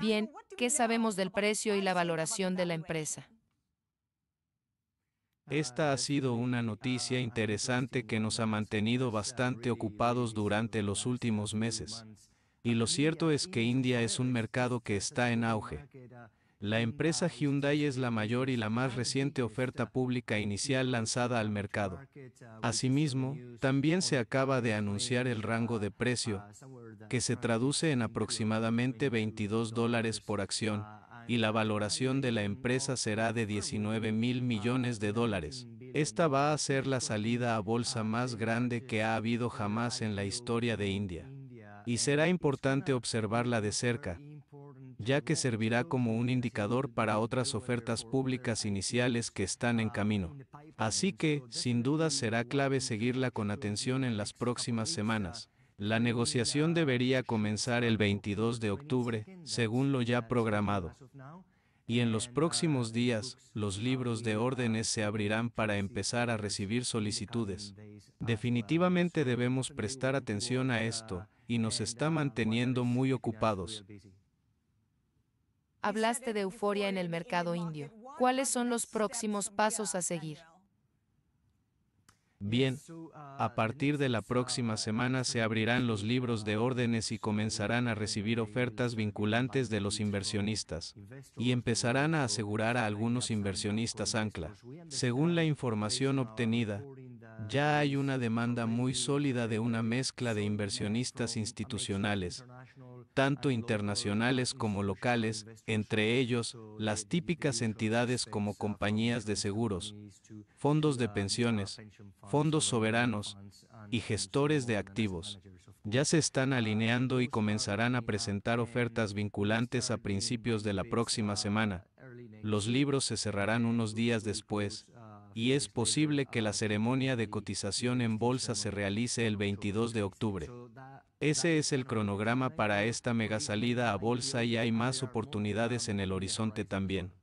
Bien, ¿qué sabemos del precio y la valoración de la empresa? Esta ha sido una noticia interesante que nos ha mantenido bastante ocupados durante los últimos meses. Y lo cierto es que India es un mercado que está en auge. La empresa Hyundai es la mayor y la más reciente oferta pública inicial lanzada al mercado. Asimismo, también se acaba de anunciar el rango de precio, que se traduce en aproximadamente 22 dólares por acción, y la valoración de la empresa será de 19 mil millones de dólares. Esta va a ser la salida a bolsa más grande que ha habido jamás en la historia de India. Y será importante observarla de cerca, ya que servirá como un indicador para otras ofertas públicas iniciales que están en camino. Así que, sin duda será clave seguirla con atención en las próximas semanas. La negociación debería comenzar el 22 de octubre, según lo ya programado. Y en los próximos días, los libros de órdenes se abrirán para empezar a recibir solicitudes. Definitivamente debemos prestar atención a esto, y nos está manteniendo muy ocupados. Hablaste de euforia en el mercado indio. ¿Cuáles son los próximos pasos a seguir? Bien, a partir de la próxima semana se abrirán los libros de órdenes y comenzarán a recibir ofertas vinculantes de los inversionistas, y empezarán a asegurar a algunos inversionistas ancla. Según la información obtenida, ya hay una demanda muy sólida de una mezcla de inversionistas institucionales, tanto internacionales como locales, entre ellos las típicas entidades como compañías de seguros, fondos de pensiones, fondos soberanos y gestores de activos. Ya se están alineando y comenzarán a presentar ofertas vinculantes a principios de la próxima semana. Los libros se cerrarán unos días después, y es posible que la ceremonia de cotización en bolsa se realice el 22 de octubre. Ese es el cronograma para esta mega salida a bolsa y hay más oportunidades en el horizonte también.